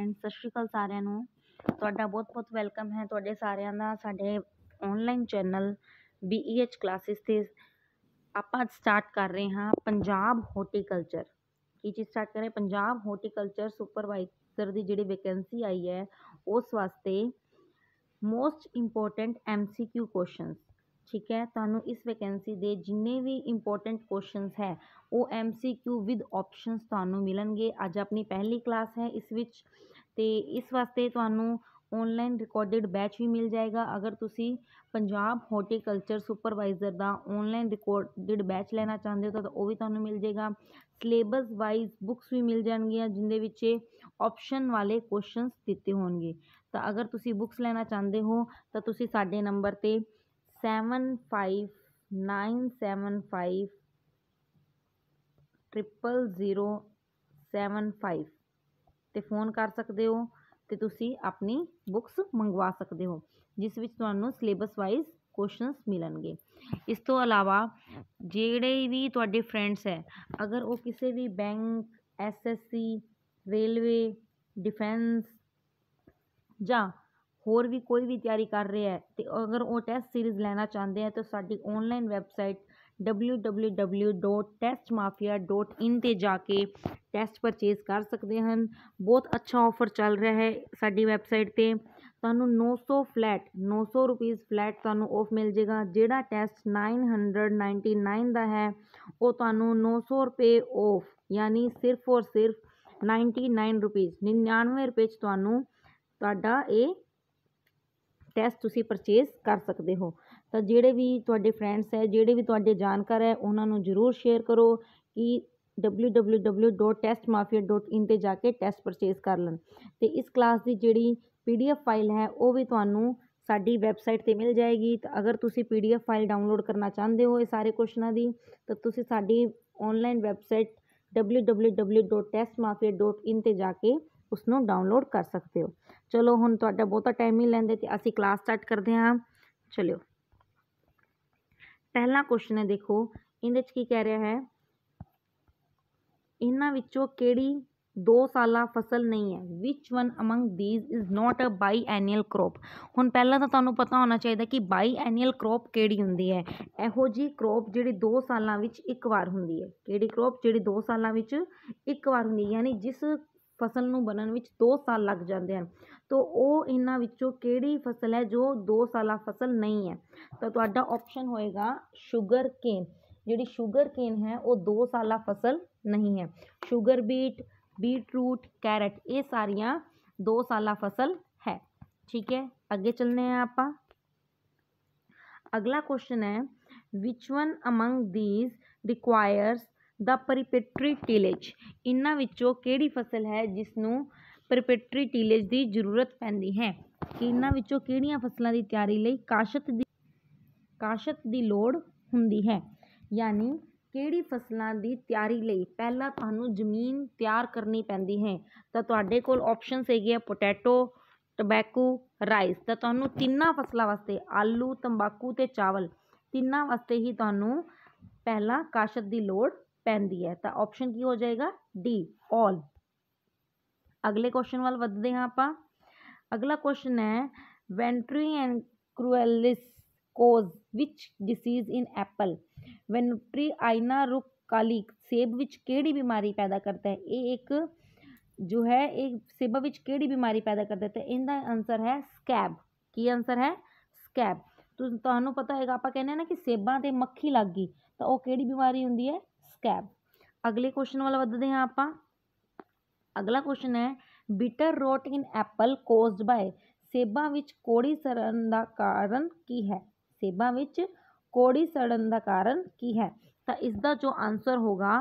and ਸਤਿ ਸ਼੍ਰੀ ਅਕਾਲ ਸਾਰਿਆਂ ਨੂੰ ਤੁਹਾਡਾ ਬਹੁਤ-ਬਹੁਤ ਵੈਲਕਮ ਹੈ ਤੁਹਾਡੇ ਸਾਰਿਆਂ ਦਾ ਸਾਡੇ ਆਨਲਾਈਨ ਚੈਨਲ BEH ਕਲਾਸਿਸ ਤੇ ਆਪਾਂ ਅੱਜ ਸਟਾਰਟ ਕਰ ਰਹੇ ਹਾਂ ਪੰਜਾਬ ਹਾਰਟੀਕਲਚਰ ਕੀ ਚੀਜ਼ ਸਟਾਰਟ ਕਰ ਰਹੇ ਪੰਜਾਬ ਹਾਰਟੀਕਲਚਰ ਸੁਪਰਵਾਈਜ਼ਰ ਦੀ ਜਿਹੜੀ ਵੈਕੈਂਸੀ ਆਈ ਹੈ ਉਸ ਵਾਸਤੇ ਮੋਸਟ ਇੰਪੋਰਟੈਂਟ MCQ ਕੁਐਸਚਨਸ ਠੀਕ ਹੈ ਤੁਹਾਨੂੰ ਇਸ ਵੈਕੈਂਸੀ ਦੇ ਜਿੰਨੇ ਵੀ ਇੰਪੋਰਟੈਂਟ ਕੁਐਸਚਨਸ ਹੈ ਉਹ ਐਮ ਵਿਦ ਆਪਸ਼ਨਸ ਤੁਹਾਨੂੰ ਮਿਲਣਗੇ ਅੱਜ ਆਪਣੀ ਪਹਿਲੀ ਕਲਾਸ ਹੈ ਇਸ ਵਿੱਚ ਤੇ ਇਸ ਵਾਸਤੇ ਤੁਹਾਨੂੰ ਆਨਲਾਈਨ ਰਿਕਾਰਡਡ ਬੈਚ ਵੀ ਮਿਲ ਜਾਏਗਾ ਅਗਰ ਤੁਸੀਂ ਪੰਜਾਬ ਹਾਰਟੀਕਲਚਰ ਸੁਪਰਵਾਈਜ਼ਰ ਦਾ ਆਨਲਾਈਨ ਰਿਕਾਰਡਡ ਬੈਚ ਲੈਣਾ ਚਾਹੁੰਦੇ ਹੋ ਤਾਂ ਉਹ ਵੀ ਤੁਹਾਨੂੰ ਮਿਲ ਜਾਏਗਾ ਸਿਲੇਬਸ ਵਾਈਜ਼ ਬੁੱਕਸ ਵੀ ਮਿਲ ਜਾਣਗੀਆਂ ਜਿੰਦੇ ਵਿੱਚ ਆਪਸ਼ਨ ਵਾਲੇ ਕੁਐਸਚਨਸ ਦਿੱਤੇ ਹੋਣਗੇ ਤਾਂ ਅਗਰ ਤੁਸੀਂ ਬੁੱਕਸ ਲੈਣਾ ਚਾਹੁੰਦੇ ਹੋ ਤਾਂ ਤੁਸੀਂ ਸਾਡੇ ਨੰਬਰ ਤੇ seven five nine seven five triple zero seven five 'ਤੇ ਫੋਨ ਕਰ ਸਕਦੇ ਹੋ ਅਤੇ ਤੁਸੀਂ ਆਪਣੀ ਬੁੱਕਸ ਮੰਗਵਾ ਸਕਦੇ ਹੋ ਜਿਸ ਵਿੱਚ ਤੁਹਾਨੂੰ ਸਿਲੇਬਸ ਵਾਈਜ਼ ਕੁਐਸਚਨਸ ਮਿਲਣਗੇ ਇਸ ਤੋਂ ਇਲਾਵਾ ਜਿਹੜੇ ਵੀ ਤੁਹਾਡੇ ਫਰੈਂਡਸ ਹੈ ਅਗਰ ਉਹ ਕਿਸੇ ਵੀ ਬੈਂਕ ਐਸਐਸਸੀ ਰੇਲਵੇ ਡਿਫੈਂਸ ਜਾਂ ਹੋਰ ਵੀ ਕੋਈ ਵੀ ਤਿਆਰੀ ਕਰ ਰਿਹਾ ਹੈ ਤੇ ਅਗਰ ਉਹ ਟੈਸਟ ਸੀਰੀਜ਼ ਲੈਣਾ ਚਾਹੁੰਦੇ ਹੈ ਤਾਂ ਸਾਡੀ ਔਨਲਾਈਨ ਵੈਬਸਾਈਟ www.testmafia.in 'ਤੇ ਜਾ ਕੇ ਟੈਸਟ ਪਰਚੇਸ ਕਰ ਸਕਦੇ ਹਨ ਬਹੁਤ ਅੱਛਾ ਆਫਰ ਚੱਲ ਰਿਹਾ ਹੈ ਸਾਡੀ ਵੈਬਸਾਈਟ 'ਤੇ ਤੁਹਾਨੂੰ 900 ਫਲੈਟ 900 ਰੁਪਏ ਫਲੈਟ ਤੁਹਾਨੂੰ ਆਫ ਮਿਲ ਜੇਗਾ ਜਿਹੜਾ ਟੈਸਟ 999 ਦਾ ਹੈ ਉਹ ਤੁਹਾਨੂੰ 900 ਰੁਪਏ ਆਫ ਯਾਨੀ ਸਿਰਫ ਔਰ ਸਿਰਫ 99 ਰੁਪਏ 99 ਰੁਪਏ 'ਚ ਤੁਹਾਨੂੰ ਤੁਹਾਡਾ ਇਹ ਟੈਸਟ ਤੁਸੀਂ ਪਰਚੇਸ ਕਰ ਸਕਦੇ ਹੋ ਤਾਂ ਜਿਹੜੇ ਵੀ ਤੁਹਾਡੇ ਫਰੈਂਡਸ ਹੈ ਜਿਹੜੇ ਵੀ ਤੁਹਾਡੇ ਜਾਣਕਾਰ ਹੈ ਉਹਨਾਂ ਨੂੰ ਜ਼ਰੂਰ ਸ਼ੇਅਰ ਕਰੋ ਕਿ W W W dot test mafia dot in 'ਤੇ ਜਾ ਕੇ ਟੈਸਟ ਪਰਚੇਸ ਕਰ ਲੈਣ ਅਤੇ ਇਸ ਕਲਾਸ ਦੀ ਜਿਹੜੀ ਪੀ ਡੀ ਐਫ ਫਾਈਲ ਹੈ ਉਹ ਵੀ ਤੁਹਾਨੂੰ ਸਾਡੀ ਵੈਬਸਾਈਟ 'ਤੇ ਮਿਲ ਜਾਏਗੀ ਤਾਂ ਅਗਰ ਤੁਸੀਂ P D F file download ਕਰਨਾ ਚਾਹੁੰਦੇ ਹੋ ਇਹ ਸਾਰੇ ਕੁਸ਼ਚਨਾਂ ਦੀ ਤਾਂ ਤੁਸੀਂ ਸਾਡੀ online website W W W dot test mafia dot in 'ਤੇ ਜਾ ਕੇ ਉਸ ਨੂੰ ਡਾਊਨਲੋਡ ਕਰ ਸਕਦੇ ਹੋ ਚਲੋ ਹੁਣ ਤੁਹਾਡਾ ਬਹੁਤਾ ਟਾਈਮ ਨਹੀਂ ਲੈਂਦੇ ਤੇ ਅਸੀਂ ਕਲਾਸ ਸਟਾਰਟ ਕਰਦੇ ਹਾਂ ਚਲਿਓ ਪਹਿਲਾ ਕੁਐਸਚਨ ਹੈ ਦੇਖੋ ਇਹਦੇ ਵਿੱਚ ਕੀ ਕਹਿ ਰਿਹਾ ਹੈ ਇਹਨਾਂ ਵਿੱਚੋਂ ਕਿਹੜੀ 2 ਸਾਲਾ ਫਸਲ ਨਹੀਂ ਹੈ which one among these is not a biannual crop ਹੁਣ ਪਹਿਲਾਂ ਤਾਂ ਤੁਹਾਨੂੰ ਪਤਾ ਹੋਣਾ ਚਾਹੀਦਾ ਕਿ ਬਾਈ ਐਨੂਅਲ ਕ੍ਰੌਪ ਕਿਹੜੀ ਹੁੰਦੀ ਹੈ ਇਹੋ ਜੀ ਕ੍ਰੌਪ ਜਿਹੜੀ 2 ਸਾਲਾਂ ਵਿੱਚ ਇੱਕ ਵਾਰ ਹੁੰਦੀ ਹੈ ਕਿਹੜੀ ਕ੍ਰੌਪ ਜਿਹੜੀ 2 ਸਾਲਾਂ ਵਿੱਚ ਇੱਕ ਵਾਰ ਹੁੰਦੀ ਹੈ ਯਾਨੀ ਜਿਸ ਫਸਲ ਨੂੰ ਬਣਨ ਵਿੱਚ 2 ਸਾਲ ਲੱਗ ਜਾਂਦੇ ਹਨ ਤੋ ਉਹ ਇਹਨਾਂ ਵਿੱਚੋਂ ਕਿਹੜੀ ਫਸਲ ਹੈ ਜੋ 2 ਸਾਲਾ ਫਸਲ ਨਹੀਂ ਹੈ ਤਾਂ ਤੁਹਾਡਾ ਆਪਸ਼ਨ ਹੋਏਗਾ ਸ਼ੂਗਰ ਕੇਨ ਜਿਹੜੀ ਸ਼ੂਗਰ ਕੇਨ ਹੈ ਉਹ 2 ਸਾਲਾ ਫਸਲ ਨਹੀਂ ਹੈ ਸ਼ੂਗਰ ਬੀਟ बीटरूट कैरेट ये सारियाँ दो साल फसल है ठीक है अगे चलने हैं आप अगला क्वेश्चन है which one among these requires the preparatory tillage ਇਹਨਾਂ ਵਿੱਚੋਂ ਕਿਹੜੀ ਫਸਲ ਹੈ ਜਿਸ ਨੂੰ ਪਰੀਪੇਟਰੀ ਟਿਲੇਜ ਦੀ ਜ਼ਰੂਰਤ ਪੈਂਦੀ ਹੈ ਇਹਨਾਂ ਵਿੱਚੋਂ ਕਿਹੜੀਆਂ ਫਸਲਾਂ ਦੀ ਤਿਆਰੀ ਲਈ ਕਾਸ਼ਤ ਦੀ ਕਾਸ਼ਤ ਦੀ ਲੋੜ ਹੁੰਦੀ ਹੈ ਯਾਨੀ ਕਿਹੜੀ ਫਸਲਾਂ ਦੀ ਤਿਆਰੀ ਲਈ ਪਹਿਲਾਂ ਤੁਹਾਨੂੰ ਜ਼ਮੀਨ ਤਿਆਰ ਕਰਨੀ ਪੈਂਦੀ ਹੈ ਤਾਂ ਤੁਹਾਡੇ ਕੋਲ ਆਪਸ਼ਨਸ ਹੈਗੇ ਆ ਪੋਟੈਟੋ ਟਬੈਕੋ ਰਾਈਸ ਤਾਂ ਤੁਹਾਨੂੰ ਤਿੰਨਾਂ ਫਸਲਾਂ ਵਾਸਤੇ ਆਲੂ ਤੰਬਾਕੂ ਤੇ ਚਾਵਲ ਤਿੰਨਾਂ ਵਾਸਤੇ ਹੀ ਤੁਹਾਨੂੰ ਪਹਿਲਾਂ ਕਾਸ਼ਤ ਦੀ ਲੋੜ पेन दिया है तो ऑप्शन की हो जाएगा डी ऑल अगले क्वेश्चन वाल बढ़ते हैं आप अगला क्वेश्चन है venturia inaequalis causes which disease in apple venturia आइना रुक काली सेब विच केड़ी बीमारी पैदा करता है ये एक जो है एक सेबा विच केड़ी बीमारी पैदा करता है तो इनका आंसर है स्कैब की आंसर है स्कैब ਤੁਹਾਨੂੰ ਪਤਾ पता है आप कहने ना कि सेबा ਤੇ ਮੱਖੀ ਲੱਗ ਗਈ ਤਾਂ ਉਹ ਕਿਹੜੀ ਬਿਮਾਰੀ ਹੁੰਦੀ स्कैब अगले क्वेश्चन वाला बता दें आप अगला क्वेश्चन है bitter rot in apple caused by ਸੇਬਾਂ ਵਿੱਚ ਕੋੜੀ ਸੜਨ ਦਾ ਕਾਰਨ ਕੀ ਹੈ ਸੇਬਾਂ ਵਿੱਚ ਕੋੜੀ ਸੜਨ ਦਾ ਕਾਰਨ ਕੀ ਹੈ ਤਾਂ ਇਸ ਦਾ ਜੋ ਆਨਸਰ ਹੋਗਾ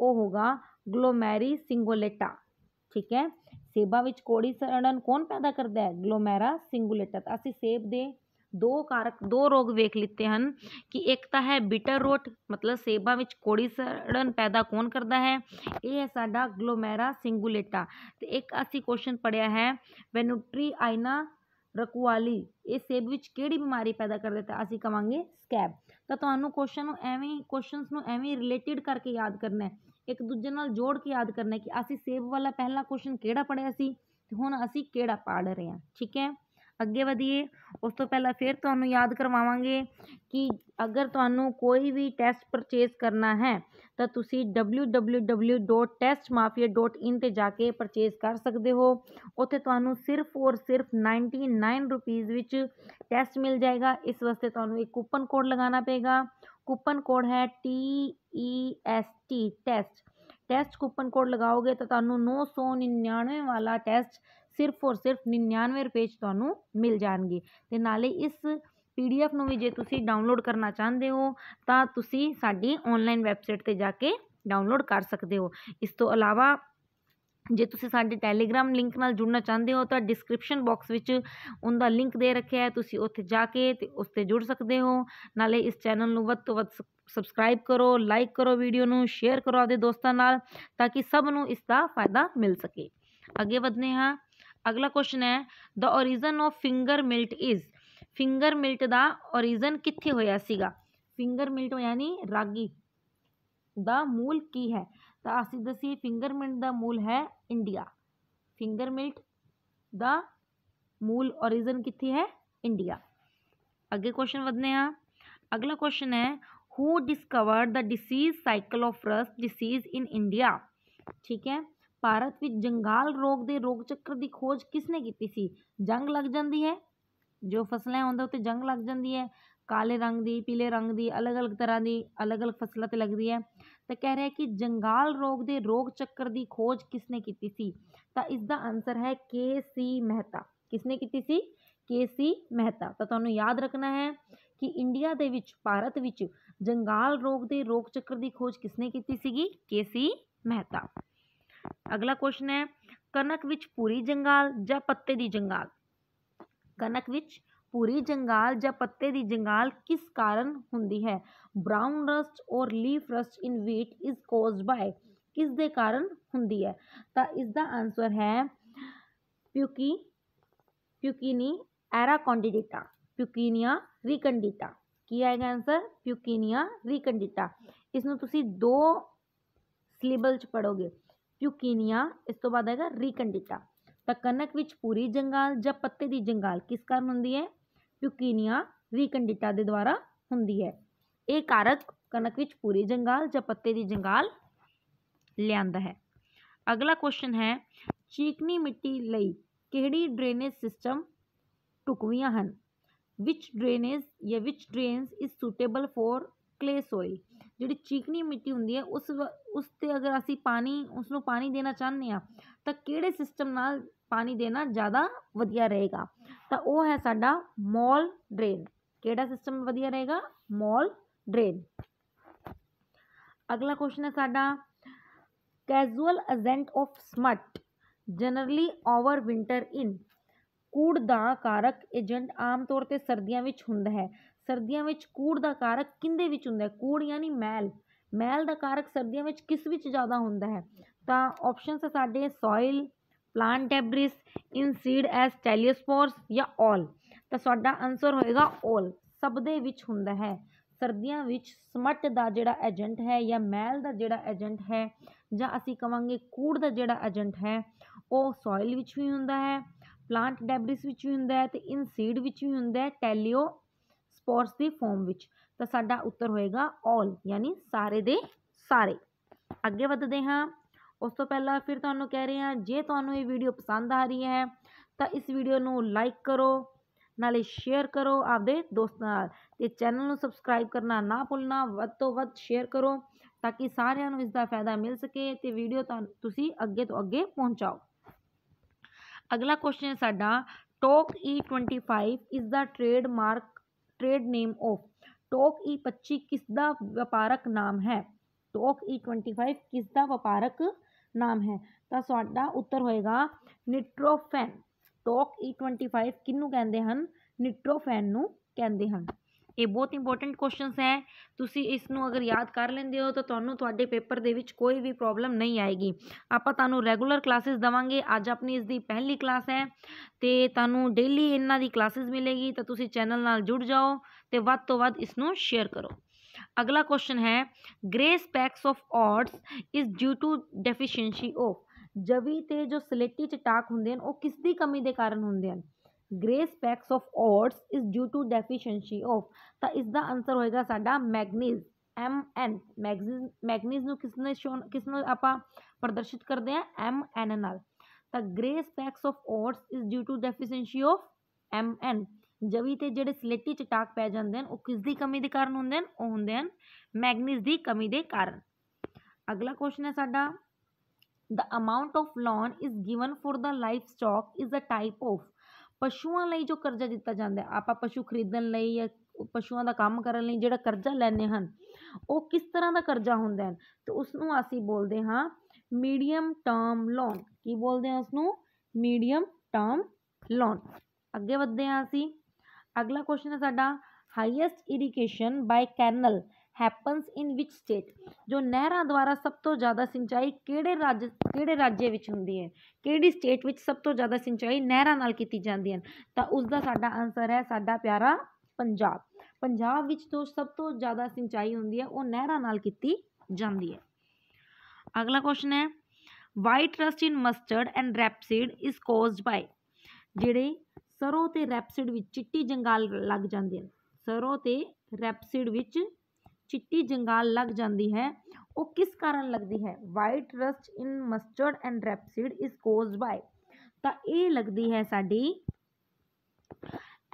ਉਹ ਹੋਗਾ ਗਲੋਮੈਰੀ ਸਿੰਗੋਲੇਟਾ ਠੀਕ ਹੈ ਸੇਬਾਂ ਵਿੱਚ ਕੋੜੀ ਸੜਨ ਕੌਣ ਪੈਦਾ ਕਰਦਾ ਹੈ ਗਲੋਮੈਰਾ ਸਿੰਗੋਲੇਟਾ ਤਾਂ ਅਸੀਂ ਸੇਬ ਦੇ ਦੋ ਕਾਰਕ ਦੋ ਰੋਗ ਵੇਖ ਲਿੱਤੇ ਹਨ ਕਿ ਇੱਕ ਤਾਂ ਹੈ ਬਿਟਰ ਰੋਟ ਮਤਲਬ ਸੇਬਾਂ ਵਿੱਚ ਕੋੜੀ ਸੜਨ ਪੈਦਾ ਕੌਣ ਕਰਦਾ ਹੈ ਇਹ ਹੈ ਸਾਡਾ ਗਲੋਮੈਰਾ ਸਿੰਗੂਲੇਟਾ ਤੇ ਇੱਕ ਅਸੀਂ ਕੁਐਸਚਨ ਪੜਿਆ ਹੈ ਵੈਨੂਟਰੀ ਆਇਨਾ ਰਕਵਾਲੀ ਇਹ ਸੇਬ ਵਿੱਚ ਕਿਹੜੀ ਬਿਮਾਰੀ ਪੈਦਾ ਕਰ ਦਿੰਦਾ ਅਸੀਂ ਕਵਾਂਗੇ ਸਕੈਬ ਤਾਂ ਤੁਹਾਨੂੰ ਕੁਐਸਚਨ ਨੂੰ ਐਵੇਂ ਕੁਐਸਚਨਸ ਨੂੰ ਐਵੇਂ ਰਿਲੇਟਡ ਕਰਕੇ ਯਾਦ ਕਰਨਾ ਹੈ ਇੱਕ ਦੂਜੇ ਨਾਲ ਜੋੜ ਕੇ ਯਾਦ ਕਰਨਾ ਕਿ ਅਸੀਂ ਸੇਬ ਵਾਲਾ ਪਹਿਲਾ ਕੁਐਸਚਨ ਕਿਹੜਾ ਪੜਿਆ ਸੀ ਤੇ ਹੁਣ ਅਸੀਂ ਕਿਹੜਾ ਪੜ ਰਹੇ ਹਾਂ ਠੀਕ ਹੈ ਅੱਗੇ ਵਧੀਏ ਉਸ ਤੋਂ ਪਹਿਲਾਂ ਫਿਰ ਤੁਹਾਨੂੰ ਯਾਦ ਕਰਵਾਵਾਂਗੇ ਕਿ ਅਗਰ ਤੁਹਾਨੂੰ ਕੋਈ ਵੀ ਟੈਸਟ ਪਰਚੇਸ ਕਰਨਾ ਹੈ ਤਾਂ ਤੁਸੀਂ www.testmafia.in ਤੇ ਜਾ ਕੇ ਪਰਚੇਸ ਕਰ ਸਕਦੇ ਹੋ ਉੱਥੇ ਤੁਹਾਨੂੰ ਸਿਰਫ ਔਰ ਸਿਰਫ 99 ਰੁਪੀਸ ਵਿੱਚ ਟੈਸਟ ਮਿਲ ਜਾਏਗਾ ਇਸ ਵਾਸਤੇ ਤੁਹਾਨੂੰ ਇੱਕ ਕੂਪਨ ਕੋਡ ਲਗਾਉਣਾ ਪਏਗਾ कूपन कोड है T E S T test test coupon code लगाओगे तो तू नौ सौ निन्यानवे वाला टेस्ट ਸਿਰਫ ਔਰ ਸਿਰਫ 99 ਰੁਪਏ 'ਚ ਤੁਹਾਨੂੰ ਮਿਲ ਜਾਣਗੇ ਤੇ ਨਾਲੇ ਇਸ ਪੀਡੀਐਫ ਨੂੰ ਵੀ ਜੇ ਤੁਸੀਂ ਡਾਊਨਲੋਡ ਕਰਨਾ ਚਾਹੁੰਦੇ ਹੋ ਤਾਂ ਤੁਸੀਂ ਸਾਡੀ ਆਨਲਾਈਨ ਵੈਬਸਾਈਟ ਤੇ ਜਾ ਕੇ ਡਾਊਨਲੋਡ ਕਰ ਸਕਦੇ ਹੋ ਇਸ ਤੋਂ ਇਲਾਵਾ ਜੇ ਤੁਸੀਂ ਸਾਡੇ ਟੈਲੀਗ੍ਰਾਮ ਲਿੰਕ ਨਾਲ ਜੁੜਨਾ ਚਾਹੁੰਦੇ ਹੋ ਤਾਂ ਡਿਸਕ੍ਰਿਪਸ਼ਨ ਬਾਕਸ ਵਿੱਚ ਉਹਦਾ ਲਿੰਕ ਦੇ ਰੱਖਿਆ ਹੈ ਤੁਸੀਂ ਉੱਥੇ ਜਾ ਕੇ ਤੇ ਉਸ ਤੇ ਜੁੜ ਸਕਦੇ ਹੋ ਨਾਲੇ ਇਸ ਚੈਨਲ ਨੂੰ ਵੱਧ ਤੋਂ ਵੱਧ ਸਬਸਕ੍ਰਾਈਬ ਕਰੋ ਲਾਈਕ ਕਰੋ ਵੀਡੀਓ ਨੂੰ ਸ਼ੇਅਰ ਕਰੋ ਆਪਣੇ ਦੋਸਤਾਂ ਨਾਲ ਤਾਂ ਕਿ ਸਭ ਨੂੰ ਇਸ ਦਾ ਫਾਇਦਾ ਮਿਲ ਸਕੇ ਅੱਗੇ ਵਧਨੇ ਹਾਂ अगला क्वेश्चन है the origin of finger millet is finger millet का ओरिजन कितने होया सीगा फिंगर मिल्ट यानी रागी द मूल की है तो असी दसी फिंगर मिल्ट का मूल है इंडिया फिंगर मिल्ट द मूल ओरिजन कितने है इंडिया अगे क्वेश्चन बदने हाँ अगला क्वेश्चन है who discover the disease cycle of rust disease in India ठीक है ਭਾਰਤ ਵਿੱਚ ਜੰਗਾਲ ਰੋਗ ਦੇ ਰੋਗ ਚੱਕਰ ਦੀ ਖੋਜ ਕਿਸਨੇ ਕੀਤੀ ਸੀ ਜੰਗ ਲੱਗ ਜਾਂਦੀ ਹੈ ਜੋ ਫਸਲਾਂ ਉਹਦੇ ਉੱਤੇ ਜੰਗ ਲੱਗ ਜਾਂਦੀ ਹੈ ਕਾਲੇ ਰੰਗ ਦੀ ਪੀਲੇ ਰੰਗ ਦੀ ਅਲੱਗ-ਅਲੱਗ ਤਰ੍ਹਾਂ ਦੀ ਅਲੱਗ-ਅਲੱਗ ਫਸਲਾਂ ਤੇ ਲੱਗਦੀ ਹੈ ਤਾਂ ਕਹਿ ਰਿਹਾ ਕਿ ਜੰਗਾਲ ਰੋਗ ਦੇ ਰੋਗ ਚੱਕਰ ਦੀ ਖੋਜ ਕਿਸਨੇ ਕੀਤੀ ਸੀ ਤਾਂ ਇਸ ਦਾ ਆਨਸਰ ਹੈ ਕੇ ਸੀ ਮਹਿਤਾ ਕਿਸਨੇ ਕੀਤੀ ਸੀ ਕੇ ਸੀ ਮਹਿਤਾ ਤਾਂ ਤੁਹਾਨੂੰ ਯਾਦ ਰੱਖਣਾ ਹੈ ਕਿ ਇੰਡੀਆ ਦੇ ਵਿੱਚ ਭਾਰਤ ਵਿੱਚ ਜੰਗਾਲ ਰੋਗ ਦੇ ਰੋਗ ਚੱਕਰ ਦੀ ਖੋਜ ਕਿਸਨੇ ਕੀਤੀ ਸੀਗੀ ਕੇ ਸੀ ਮਹਿਤਾ ਅਗਲਾ ਕੁਐਸਚਨ ਹੈ ਕਣਕ ਵਿੱਚ ਪੂਰੀ ਜੰਗਾਲ ਜਾਂ ਪੱਤੇ ਦੀ ਜੰਗਾਲ ਕਣਕ ਵਿੱਚ ਪੂਰੀ ਜੰਗਾਲ ਜਾਂ ਪੱਤੇ ਦੀ ਜੰਗਾਲ ਕਿਸ ਕਾਰਨ ਹੁੰਦੀ ਹੈ ਬ੍ਰਾਊਨ ਰਸਟ ਔਰ leaf rust in wheat is caused by ਕਿਸ ਦੇ ਕਾਰਨ ਹੁੰਦੀ ਹੈ ਤਾਂ ਇਸ ਦਾ ਆਨਸਰ ਹੈ ਪਿਊਕੀ ਪਿਊਕੀਨੀ ਐਰਾ ਕੰਡੀਡੇਟਾ ਪਿਊਕੀਨੀਆ ਰਿਕੰਡੀਟਾ ਕੀ ਆਏਗਾ ਆਨਸਰ ਪਿਊਕੀਨੀਆ ਰਿਕੰਡੀਟਾ ਇਸ ਨੂੰ ਤੁਸੀਂ ਦੋ ਸਿਲੇਬਲ ਚ ਪੜੋਗੇ ਪਿਊਕੀਨੀਆ ਇਸ ਤੋਂ ਬਾਅਦ ਹੈਗਾ ਰੀਕੰਡਿਟਾ ਤਾਂ ਕਣਕ ਵਿੱਚ ਪੂਰੀ ਜੰਗਾਲ ਜਾਂ ਪੱਤੇ ਦੀ ਜੰਗਾਲ ਕਿਸ ਕਾਰਨ ਹੁੰਦੀ ਹੈ ਪਿਊਕੀਨੀਆ ਰੀਕੰਡਿਟਾ ਦੇ ਦੁਆਰਾ ਹੁੰਦੀ ਹੈ ਇਹ ਕਾਰਕ ਕਣਕ ਵਿੱਚ ਪੂਰੀ ਜੰਗਾਲ ਜਾਂ ਪੱਤੇ ਦੀ ਜੰਗਾਲ ਲਿਆਂਦਾ ਹੈ ਅਗਲਾ ਕੁਐਸਚਨ ਹੈ ਚੀਕਨੀ ਮਿੱਟੀ ਲਈ ਕਿਹੜੀ ਡਰੇਨੇਜ ਸਿਸਟਮ ਟੁਕਵੀਆਂ ਹਨ which drainage या which drains is suitable for clay soil ਜਿਹੜੀ ਚੀਕਣੀ ਮਿੱਟੀ ਹੁੰਦੀ ਹੈ ਉਸ ਉਸ 'ਤੇ ਅਗਰ ਅਸੀਂ ਪਾਣੀ ਉਸ ਨੂੰ ਪਾਣੀ ਦੇਣਾ ਚਾਹੁੰਦੇ ਆ ਤਾਂ ਕਿਹੜੇ ਸਿਸਟਮ ਨਾਲ ਪਾਣੀ ਦੇਣਾ ਜ਼ਿਆਦਾ ਵਧੀਆ ਰਹੇਗਾ ਤਾਂ ਉਹ ਹੈ ਸਾਡਾ ਮੋਲ ਡਰੇਨ ਕਿਹੜਾ ਸਿਸਟਮ ਵਧੀਆ ਰਹੇਗਾ ਮੋਲ ਡਰੇਨ ਅਗਲਾ ਕੁਐਸਚਨ ਹੈ ਸਾਡਾ casual agent of smut generally over winter in ਕੂੜ ਦਾ ਕਾਰਕ ਏਜੰਟ ਆਮ ਤੌਰ ਤੇ ਸਰਦੀਆਂ ਵਿੱਚ ਹੁੰਦਾ ਹੈ ਸਰਦੀਆਂ ਵਿੱਚ ਕੂੜ ਦਾ ਕਾਰਕ ਕਿੰਦੇ ਵਿੱਚ ਹੁੰਦਾ ਹੈ ਕੂੜ ਯਾਨੀ ਮੈਲ ਮੈਲ ਦਾ ਕਾਰਕ ਸਰਦੀਆਂ ਵਿੱਚ ਕਿਸ ਵਿੱਚ ਜ਼ਿਆਦਾ ਹੁੰਦਾ ਹੈ ਤਾਂ ਆਪਸ਼ਨਸ ਹੈ ਸਾਡੇ soil plant debris seed as teliospores ਜਾਂ ਆਲ ਤਾਂ ਸਾਡਾ ਆਨਸਰ ਹੋਏਗਾ ਆਲ ਸਭ ਦੇ ਵਿੱਚ ਹੁੰਦਾ ਹੈ ਸਰਦੀਆਂ ਵਿੱਚ ਸਮਟ ਦਾ ਜਿਹੜਾ ਏਜੰਟ ਹੈ ਜਾਂ ਮੈਲ ਦਾ ਜਿਹੜਾ ਏਜੰਟ ਹੈ ਜਾਂ ਅਸੀਂ ਕਵਾਂਗੇ ਕੂੜ ਦਾ ਜਿਹੜਾ ਏਜੰਟ ਹੈ ਉਹ ਸੋਇਲ ਵਿੱਚ ਵੀ ਹੁੰਦਾ ਹੈ ਪਲਾਂਟ ਡੈਬਰਿਸ ਵਿੱਚ ਵੀ ਹੁੰਦਾ ਹੈ ਤੇ ਇਨ ਸੀਡ ਵਿੱਚ ਵੀ ਹੁੰਦਾ ਹੈ ਟੈਲੀਓ ਸਪੋਰਟਸ ਦੀ ਫਾਰਮ ਵਿੱਚ ਤਾਂ ਸਾਡਾ ਉੱਤਰ ਹੋਏਗਾ 올 ਯਾਨੀ ਸਾਰੇ ਦੇ ਸਾਰੇ ਅੱਗੇ ਵਧਦੇ ਹਾਂ ਉਸ ਤੋਂ ਪਹਿਲਾਂ ਫਿਰ ਤੁਹਾਨੂੰ ਕਹਿ ਰਹੇ ਹਾਂ ਜੇ ਤੁਹਾਨੂੰ ਇਹ ਵੀਡੀਓ ਪਸੰਦ ਆ ਰਹੀ ਹੈ ਤਾਂ ਇਸ ਵੀਡੀਓ ਨੂੰ ਲਾਈਕ ਕਰੋ ਨਾਲੇ ਸ਼ੇਅਰ ਕਰੋ ਆਪਦੇ ਦੋਸਤਾਂ ਨਾਲ ਤੇ ਚੈਨਲ ਨੂੰ ਸਬਸਕ੍ਰਾਈਬ ਕਰਨਾ ਨਾ ਭੁੱਲਣਾ ਵੱਧ ਤੋਂ ਵੱਧ ਸ਼ੇਅਰ ਕਰੋ ਤਾਂ ਕਿ ਸਾਰਿਆਂ ਨੂੰ ਇਸ ਦਾ ਫਾਇਦਾ ਮਿਲ ਸਕੇ ਤੇ ਵੀਡੀਓ ਤੁਸੀਂ ਅੱਗੇ ਤੋਂ ਅੱਗੇ ਪਹੁੰਚਾਓ ਅਗਲਾ ਕੁਐਸਚਨ ਸਾਡਾ ਟੋਕ E25 ਇਸ ਦਾ trademark trade name of Tok E पच्ची किस दा ਵਪਾਰਕ ਨਾਮ ਹੈ ਟੋਕ ਈ 25 ਕਿਸ ਦਾ ਵਪਾਰਕ ਨਾਮ ਹੈ ਤਾਂ ਸਾਡਾ ਉੱਤਰ ਹੋਏਗਾ ਨਿਟ੍ਰੋਫੈਨ ਟੋਕ ਈ 25 ਕਿਹਨੂੰ ਕਹਿੰਦੇ ਹਨ ਨਿਟ੍ਰੋਫੈਨ ਨੂੰ ਕਹਿੰਦੇ ਹਨ ਇਹ ਬਹੁਤ ਇੰਪੋਰਟੈਂਟ ਕੁਐਸਚਨਸ ਹੈ ਤੁਸੀਂ ਇਸ ਨੂੰ ਅਗਰ ਯਾਦ ਕਰ ਲੈਂਦੇ ਹੋ ਤਾਂ ਤੁਹਾਨੂੰ ਤੁਹਾਡੇ ਪੇਪਰ ਦੇ ਵਿੱਚ ਕੋਈ ਵੀ ਪ੍ਰੋਬਲਮ ਨਹੀਂ ਆਏਗੀ ਆਪਾਂ ਤੁਹਾਨੂੰ ਰੈਗੂਲਰ ਕਲਾਸਿਸ ਦਵਾਂਗੇ ਅੱਜ ਆਪਣੀ ਇਸ ਦੀ ਪਹਿਲੀ ਕਲਾਸ ਹੈ ਤੇ ਤੁਹਾਨੂੰ ਡੇਲੀ ਇਹਨਾਂ ਦੀ ਕਲਾਸਿਸ ਮਿਲੇਗੀ ਤਾਂ ਤੁਸੀਂ ਚੈਨਲ ਨਾਲ ਜੁੜ ਜਾਓ ਤੇ ਵੱਧ ਤੋਂ ਵੱਧ ਇਸ ਨੂੰ ਸ਼ੇਅਰ ਕਰੋ अगला क्वेश्चन है grey specks of oats is due to deficiency of ਜਵੀ ਤੇ ਜੋ ਸਲੇਟੀ ਚਟਾਕ ਹੁੰਦੇ ਹਨ ਉਹ ਕਿਸ ਦੀ ਕਮੀ ਦੇ ਕਾਰਨ ਹੁੰਦੇ ਹਨ grey specks of oats is due to deficiency of ਤਾਂ ਇਸ ਦਾ ਆਨਸਰ ਹੋਏਗਾ ਸਾਡਾ manganese M N manganese manganese ਨੂੰ ਕਿਸ ਨੇ ਸ਼ੋਨ ਕਿਸ ਨੂੰ ਆਪਾਂ ਪ੍ਰਦਰਸ਼ਿਤ ਕਰਦੇ ਆ ਐਮ ਐਨ ਨਾਲ ਤਾਂ grey specks of oats is due to deficiency of M N ਜਵੀ ਤੇ ਜਿਹੜੇ ਸਲੇਟੀ ਚਟਾਕ ਪੈ ਜਾਂਦੇ ਹਨ ਉਹ ਕਿਸ ਦੀ ਕਮੀ ਦੇ ਕਾਰਨ ਹੁੰਦੇ ਹਨ ਉਹ ਹੁੰਦੇ ਹਨ ਮੈਗਨੀਜ਼ ਦੀ ਕਮੀ ਦੇ ਕਾਰਨ ਅਗਲਾ ਕੁਐਸਚਨ ਹੈ ਸਾਡਾ the amount of lawn is given for the livestock is a type of ਪਸ਼ੂਆਂ ਲਈ ਜੋ ਕਰਜ਼ਾ ਦਿੱਤਾ ਜਾਂਦਾ ਆਪਾਂ ਪਸ਼ੂ ਖਰੀਦਣ ਲਈ ਜਾਂ ਪਸ਼ੂਆਂ ਦਾ ਕੰਮ ਕਰਨ ਲਈ ਜਿਹੜਾ ਕਰਜ਼ਾ ਲੈਂਦੇ ਹਨ ਉਹ ਕਿਸ ਤਰ੍ਹਾਂ ਦਾ ਕਰਜ਼ਾ ਹੁੰਦਾ ਹੈ ਉਸ ਉਸਨੂੰ ਅਸੀਂ ਬੋਲਦੇ ਹਾਂ ਮੀਡੀਅਮ ਟਰਮ ਲੋਨ ਕੀ ਬੋਲਦੇ ਹਾਂ ਉਸਨੂੰ ਮੀਡੀਅਮ ਟਰਮ ਲੋਨ ਅੱਗੇ ਵਧਦੇ ਹਾਂ ਅਸੀਂ ਅਗਲਾ ਕੁਐਸਚਨ ਹੈ ਸਾਡਾ highest irrigation by canal happens in which state ਜੋ ਨਹਿਰਾਂ ਦੁਆਰਾ ਸਭ ਤੋਂ ਜ਼ਿਆਦਾ ਸਿੰਚਾਈ ਕਿਹੜੇ ਰਾਜ ਕਿਹੜੇ ਰਾਜ ਵਿੱਚ ਹੁੰਦੀ ਹੈ ਕਿਹੜੀ ਸਟੇਟ ਵਿੱਚ ਸਭ ਤੋਂ ਜ਼ਿਆਦਾ ਸਿੰਚਾਈ ਨਹਿਰਾਂ ਨਾਲ ਕੀਤੀ ਜਾਂਦੀ ਹੈ ਤਾਂ ਉਸ ਦਾ ਸਾਡਾ ਆਨਸਰ ਹੈ ਸਾਡਾ ਪਿਆਰਾ ਪੰਜਾਬ ਪੰਜਾਬ ਵਿੱਚ ਤੋਂ ਸਭ ਤੋਂ ਜ਼ਿਆਦਾ ਸਿੰਚਾਈ ਹੁੰਦੀ ਹੈ ਉਹ ਨਹਿਰਾਂ ਨਾਲ ਕੀਤੀ ਜਾਂਦੀ ਹੈ ਅਗਲਾ ਕੁਐਸਚਨ ਹੈ white rust in mustard and rapeseed is caused by ਜਿਹੜੇ ਸਰੋਂ ਤੇ ਰੈਪਸੀਡ ਵਿੱਚ ਚਿੱਟੀ ਜੰਗਾਲ ਲੱਗ ਜਾਂਦੇ ਹਨ ਸਰੋਂ ਤੇ ਰੈਪਸੀਡ ਵਿੱਚ ਚਿੱਟੀ ਜੰਗਾਲ ਲੱਗ ਜਾਂਦੀ ਹੈ ਉਹ ਕਿਸ ਕਾਰਨ ਲੱਗਦੀ ਹੈ white rust in mustard and rapeseed is caused by ਤਾਂ ਇਹ ਲੱਗਦੀ ਹੈ ਸਾਡੀ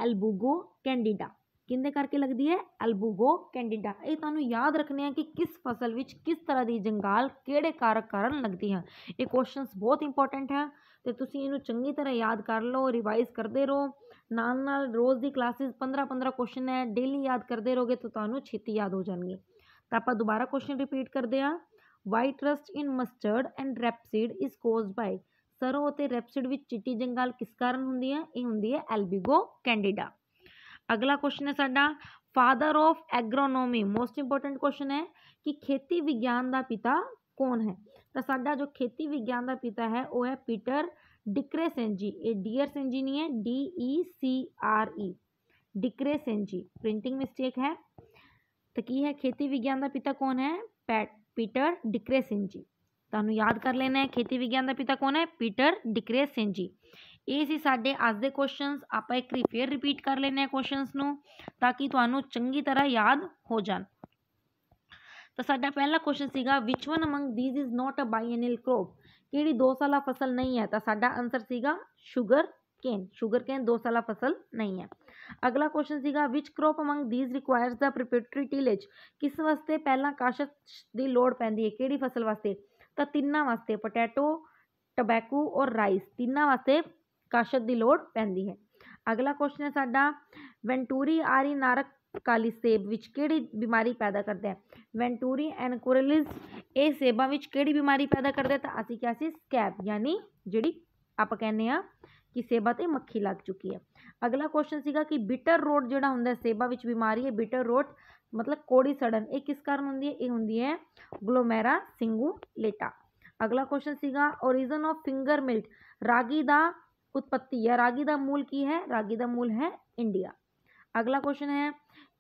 ਐਲਬੂਗੋ ਕੈਂਡੀਡਾ ਕਿੰਦੇ ਕਰਕੇ ਲੱਗਦੀ ਹੈ ਐਲਬੂਗੋ ਕੈਂਡੀਡਾ ਇਹ ਤੁਹਾਨੂੰ ਯਾਦ ਰੱਖਣੇ ਆ ਕਿ ਕਿਸ ਫਸਲ ਵਿੱਚ ਕਿਸ ਤਰ੍ਹਾਂ ਦੀ ਜੰਗਾਲ ਕਿਹੜੇ ਕਾਰਕ ਕਾਰਨ ਲੱਗਦੀ ਹੈ ਇਹ ਕੁਐਸਚਨਸ ਬਹੁਤ ਇੰਪੋਰਟੈਂਟ ਹੈ ਤੇ ਤੁਸੀਂ ਇਹਨੂੰ ਚੰਗੀ ਤਰ੍ਹਾਂ ਯਾਦ ਕਰ ਲਓ ਰਿਵਾਈਜ਼ ਕਰਦੇ ਰਹੋ ਨਾਲ ਨਾਲ ਰੋਜ਼ ਦੀ ਕਲਾਸਿਸ 15 15 ਕੁਐਸਚਨ ਹੈ ਡੇਲੀ ਯਾਦ ਕਰਦੇ ਰਹੋਗੇ ਤਾਂ ਤੁਹਾਨੂੰ ਛੇਤੀ ਯਾਦ ਹੋ ਜਾਣਗੇ ਤਾਂ ਆਪਾਂ ਦੁਬਾਰਾ ਕੁਐਸਚਨ ਰਿਪੀਟ ਕਰਦੇ ਆ white rust in mustard and rapeseed is caused by ਸਰੋਂ ਅਤੇ ਰੈਪਸੀਡ ਵਿੱਚ ਚਿੱਟੀ ਜੰਗਾਲ ਕਿਸ ਕਾਰਨ ਹੁੰਦੀ ਹੈ ਇਹ ਹੁੰਦੀ ਹੈ ਐਲਬੀਗੋ ਕੈਂਡੀਡਾ ਅਗਲਾ ਕੁਐਸਚਨ ਹੈ ਸਾਡਾ father of agronomy most important question ਹੈ ਕਿ ਖੇਤੀ ਵਿਗਿਆਨ ਦਾ ਪਿਤਾ ਕੌਣ ਹੈ ਤਾਂ ਸਾਡਾ ਜੋ ਖੇਤੀ ਵਿਗਿਆਨ ਦਾ ਪਿਤਾ ਹੈ ਉਹ ਹੈ ਪੀਟਰ डिक्रेसेंजी ये डियरसेंजी नहीं है D E e C R E e, डिक्रेसेंजी प्रिंटिंग मिस्टेक है तो की है खेती विज्ञान का पिता कौन है पैट पीटर डिक्रेसेंजी तो याद कर लेना है खेती विज्ञान का पिता कौन है पीटर डिक्रेसेंजी ਇਹ ਸੀ ਸਾਡੇ ਅੱਜ ਦੇ क्वेश्चन आप ਇੱਕ ਵਾਰੀ ਫੇਰ ਰਿਪੀਟ ਕਰ ਲੈਨੇ ਆ ਕੁਐਸਚਨਸ ਨੂੰ ਤਾਂ ਕਿ ਤੁਹਾਨੂੰ ਚੰਗੀ ਤਰ੍ਹਾਂ ਯਾਦ ਹੋ ਜਾਣ ਤਾਂ ਸਾਡਾ these is not a by among these is ਕਿਹੜੀ 2 ਸਾਲਾ ਫਸਲ ਨਹੀਂ ਹੈ ਤਾਂ ਸਾਡਾ ਆਨਸਰ ਸੀਗਾ ਸ਼ੂਗਰ ਕੇਨ ਸ਼ੂਗਰ ਕੇਨ 2 ਸਾਲਾ ਫਸਲ ਨਹੀਂ ਹੈ ਅਗਲਾ ਕੁਐਸਚਨ ਸੀਗਾ which crop among these requires the preparatory tillage ਕਿਸ ਵਾਸਤੇ ਪਹਿਲਾਂ ਕਾਸ਼ਤ ਦੀ ਲੋੜ ਪੈਂਦੀ ਹੈ ਕਿਹੜੀ ਫਸਲ ਵਾਸਤੇ ਤਾਂ ਤਿੰਨਾਂ ਵਾਸਤੇ ਪੋਟੈਟੋ ਟਬੈਕੂ ਔਰ ਰਾਈਸ ਤਿੰਨਾਂ ਵਾਸਤੇ ਕਾਸ਼ਤ ਦੀ ਲੋੜ ਪੈਂਦੀ ਹੈ ਅਗਲਾ ਕੁਐਸਚਨ ਹੈ ਸਾਡਾ ਵੈਂਟੂਰੀ ਆਰੀ ਨਾਰਕ ਕਾਲੀ ਸੇਬ ਵਿੱਚ ਕਿਹੜੀ ਬਿਮਾਰੀ ਪੈਦਾ ਕਰਦਾ ਹੈ ਵੈਂਟੂਰੀ ਐਂਡ ਕੋਰਲਿਸ ਇਹ ਸੇਬਾਂ ਵਿੱਚ ਕਿਹੜੀ ਬਿਮਾਰੀ ਪੈਦਾ ਕਰਦਾ ਤਾਂ ਅਸੀਂ ਕਿਹਾ ਸੀ ਸਕੈਬ ਯਾਨੀ ਜਿਹੜੀ ਆਪਾਂ ਕਹਿੰਦੇ ਆ ਕਿ ਸੇਬਾਂ ਤੇ ਮੱਖੀ ਲੱਗ ਚੁੱਕੀ ਹੈ ਅਗਲਾ ਕੁਐਸਚਨ ਸੀਗਾ ਕਿ ਬਿਟਰ ਰੋਟ ਜਿਹੜਾ ਹੁੰਦਾ ਸੇਬਾਂ ਵਿੱਚ ਬਿਮਾਰੀ ਹੈ ਬਿਟਰ ਰੋਟ ਮਤਲਬ ਕੋੜੀ ਸੜਨ ਇਹ ਕਿਸ ਕਾਰਨ ਹੁੰਦੀ ਹੈ ਇਹ ਹੁੰਦੀ ਹੈ ਗਲੋਮੇਰਾ ਸਿੰਗੂਲੇਟਾ ਅਗਲਾ ਕੁਐਸਚਨ ਸੀਗਾ origin of ਫਿੰਗਰ ਮਿਲਟ ਰਾਗੀ ਦਾ ਉਤਪਤੀ ਹੈ ਰਾਗੀ ਦਾ ਮੂਲ ਕੀ ਹੈ ਰਾਗੀ ਦਾ ਮੂਲ ਹੈ ਇੰਡੀਆ ਅਗਲਾ ਕੁਐਸਚਨ ਹੈ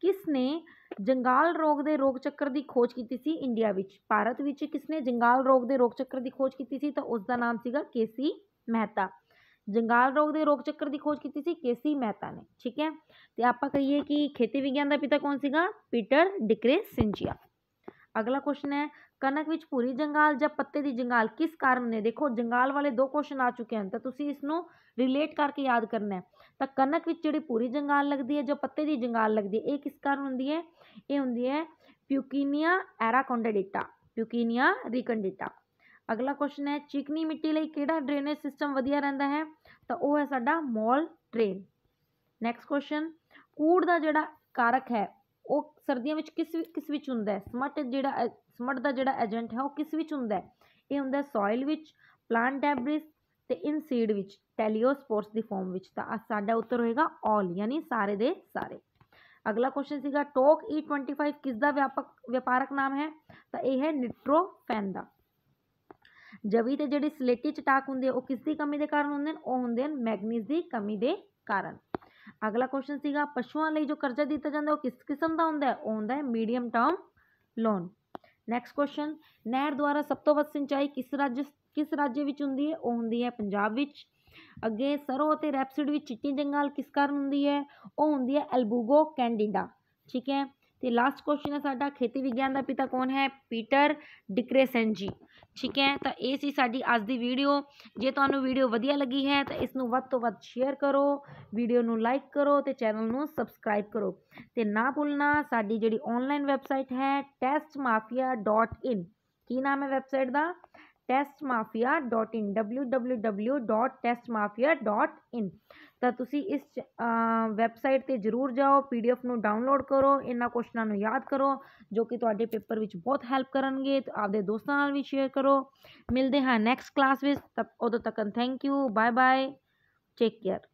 ਕਿਸ ਨੇ ਜੰਗਾਲ ਰੋਗ ਦੇ ਰੋਗ ਚੱਕਰ ਦੀ ਖੋਜ ਕੀਤੀ ਸੀ ਇੰਡੀਆ ਵਿੱਚ ਭਾਰਤ ਵਿੱਚ ਕਿਸ ਨੇ ਜੰਗਾਲ ਰੋਗ ਦੇ ਰੋਗ ਚੱਕਰ ਦੀ ਖੋਜ ਕੀਤੀ ਸੀ ਤਾਂ ਉਸ ਦਾ ਨਾਮ ਸੀਗਾ ਕੇਸੀ ਮਹਿਤਾ ਜੰਗਾਲ ਰੋਗ ਦੇ ਰੋਗ ਚੱਕਰ ਦੀ ਖੋਜ ਕੀਤੀ ਸੀ ਕੇਸੀ ਮਹਿਤਾ ਨੇ ਠੀਕ ਹੈ ਤੇ ਆਪਾਂ ਕਹੀਏ ਕਿ ਖੇਤੀ ਵਿਗਿਆਨ ਦਾ ਪਿਤਾ ਕੌਣ ਸੀਗਾ ਪੀਟਰ ਡਿਕਰੇ ਸਿੰਜੀਆ ਅਗਲਾ ਕੁਐਸਚਨ ਹੈ ਕਣਕ ਵਿੱਚ ਪੂਰੀ ਜੰਗਾਲ ਜਾਂ ਪੱਤੇ ਦੀ ਜੰਗਾਲ ਕਿਸ ਕਾਰਨ ਨੇ ਦੇਖੋ ਜੰਗਾਲ ਵਾਲੇ ਦੋ ਕੁਐਸਚਨ ਆ ਚੁੱਕੇ ਹਨ ਤਾਂ ਤੁਸੀਂ ਇਸ ਨੂੰ ਰਿਲੇਟ ਕਰਕੇ ਯਾਦ ਕਰਨਾ ਹੈ ਤਾਂ ਕਣਕ ਵਿੱਚ ਜਿਹੜੀ ਪੂਰੀ ਜੰਗਾਲ ਲੱਗਦੀ ਹੈ ਜੋ ਪੱਤੇ ਦੀ ਜੰਗਾਲ ਲੱਗਦੀ ਹੈ ਇਹ ਕਿਸ ਕਾਰਨ ਹੁੰਦੀ ਹੈ ਇਹ ਹੁੰਦੀ ਹੈ ਪਿਊਕੀਨੀਆ ਐਰਾਕੋਂਡਾਡੀਟਾ ਪਿਊਕੀਨੀਆ ਰਿਕਨਡੀਟਾ ਅਗਲਾ ਕੁਐਸਚਨ ਹੈ ਚਿਕਨੀ ਮਿੱਟੀ ਲਈ ਕਿਹੜਾ ਡਰੇਨੇਜ ਸਿਸਟਮ ਵਧੀਆ ਰਹਿੰਦਾ ਹੈ ਤਾਂ ਉਹ ਹੈ ਸਾਡਾ ਮੋਲ ਡਰੇਨ ਨੈਕਸਟ ਕੁਐਸਚਨ ਕੂੜ ਦਾ ਜਿਹੜਾ ਕਾਰਕ ਹੈ ਉਹ ਸਰਦੀਆਂ ਵਿੱਚ ਕਿਸ ਕਿਸ ਵਿੱਚ ਹੁੰਦਾ ਹੈ ਸਮਟ ਜਿਹੜਾ ਸਮਟ ਦਾ ਜਿਹੜਾ ਏਜੰਟ ਹੈ ਉਹ ਕਿਸ ਵਿੱਚ ਹੁੰਦਾ ਹੈ ਇਹ ਹੁੰਦਾ ਸੋਇਲ ਵਿੱਚ ਪਲਾਂਟ ਡੈਬ੍ਰਿਸ ਤੇ ਇਨ ਸੀਡ ਵਿੱਚ ਟੈਲੀਓਸਪੋਰਸ ਦੀ ਫਾਰਮ ਵਿੱਚ ਤਾਂ ਸਾਡਾ ਉੱਤਰ ਹੋਏਗਾ ਆਲ ਯਾਨੀ ਸਾਰੇ ਦੇ ਸਾਰੇ अगला क्वेश्चन सीखा टोक ई ट्वेंटी फाइव किसका व्यापक व्यापारक नाम है तो यह है निट्रोफेन का ਜਵੀ ਤੇ ਜਿਹੜੀ ਸਲੇਟੀ ਚਟਾਕ ਹੁੰਦੀ ਹੈ ਉਹ ਕਿਸ ਦੀ ਕਮੀ ਦੇ ਕਾਰਨ ਹੁੰਦੇ ਨੇ ਉਹ ਹੁੰਦੇ ਨੇ ਮੈਗਨੀਜ਼ ਦੀ ਕਮੀ ਦੇ ਕਾਰਨ ਅਗਲਾ ਕੁਐਸਚਨ ਸੀਗਾ ਪਸ਼ੂਆਂ ਲਈ ਜੋ ਕਰਜ਼ਾ ਦਿੱਤਾ ਜਾਂਦਾ ਉਹ ਕਿਸ ਕਿਸਮ ਦਾ ਹੁੰਦਾ ਹੈ ਉਹ ਹੁੰਦਾ ਹੈ medium term loan next question ਨਹਿਰ ਦੁਆਰਾ ਸਭ ਤੋਂ ਵੱਧ ਸਿੰਚਾਈ ਕਿਸ ਰਾਜ ਕਿਸ ਰਾਜ ਵਿੱਚ ਹੁੰਦੀ ਹੈ ਉਹ ਹੁੰਦੀ ਹੈ ਪੰਜਾਬ ਵਿੱਚ ਅੱਗੇ ਸਰੋਂ ਅਤੇ ਰੈਪਸਿਡ ਵਿੱਚ ਚਿੱਟੀ ਜੰਗਾਲ ਕਿਸ ਕਾਰਨ ਹੁੰਦੀ ਹੈ ਉਹ ਹੁੰਦੀ ਹੈ ਐਲਬੂਗੋ ਕੈਂਡੀਡਾ ਠੀਕ ਹੈ ਤੇ ਲਾਸਟ ਕੁਐਸਚਨ ਹੈ ਸਾਡਾ ਖੇਤੀ ਵਿਗਿਆਨ ਦਾ ਪਿਤਾ ਕੌਣ ਹੈ ਪੀਟਰ ਡਿਕਰੇਸਨ ਜੀ ਠੀਕ ਹੈ ਤਾਂ ਇਹ ਸੀ ਸਾਡੀ ਅੱਜ ਦੀ ਵੀਡੀਓ ਜੇ ਤੁਹਾਨੂੰ ਵੀਡੀਓ ਵਧੀਆ ਲੱਗੀ ਹੈ ਤਾਂ ਇਸ ਨੂੰ ਵੱਧ ਤੋਂ ਵੱਧ ਸ਼ੇਅਰ ਕਰੋ ਵੀਡੀਓ ਨੂੰ ਲਾਈਕ ਕਰੋ ਤੇ ਚੈਨਲ ਨੂੰ ਸਬਸਕ੍ਰਾਈਬ ਕਰੋ ਤੇ ਨਾ ਭੁੱਲਣਾ ਸਾਡੀ ਜਿਹੜੀ ਆਨਲਾਈਨ ਵੈਬਸਾਈਟ ਹੈ testmafia.in ਕੀ ਨਾਮ ਹੈ ਵੈਬਸਾਈਟ ਦਾ test mafia dot in www.testmafia.in ਤਾਂ ਤੁਸੀਂ ਇਸ ਵੈਬਸਾਈਟ ਤੇ ਜਰੂਰ ਜਾਓ ਪੀਡੀਐਫ ਨੂੰ ਡਾਊਨਲੋਡ ਕਰੋ ਇਹਨਾਂ ਕੁਐਸਚਨਾਂ ਨੂੰ ਯਾਦ ਕਰੋ ਜੋ ਕਿ ਤੁਹਾਡੇ ਪੇਪਰ ਵਿੱਚ ਬਹੁਤ ਹੈਲਪ ਕਰਨਗੇ ਤੇ ਆਪਦੇ ਦੋਸਤਾਂ ਨਾਲ ਵੀ ਸ਼ੇਅਰ ਕਰੋ ਮਿਲਦੇ ਹਾਂ ਨੈਕਸਟ ਕਲਾਸ ਵਿੱਚ ਤਦ ਉਦੋਂ ਤੱਕ thank you bye bye take care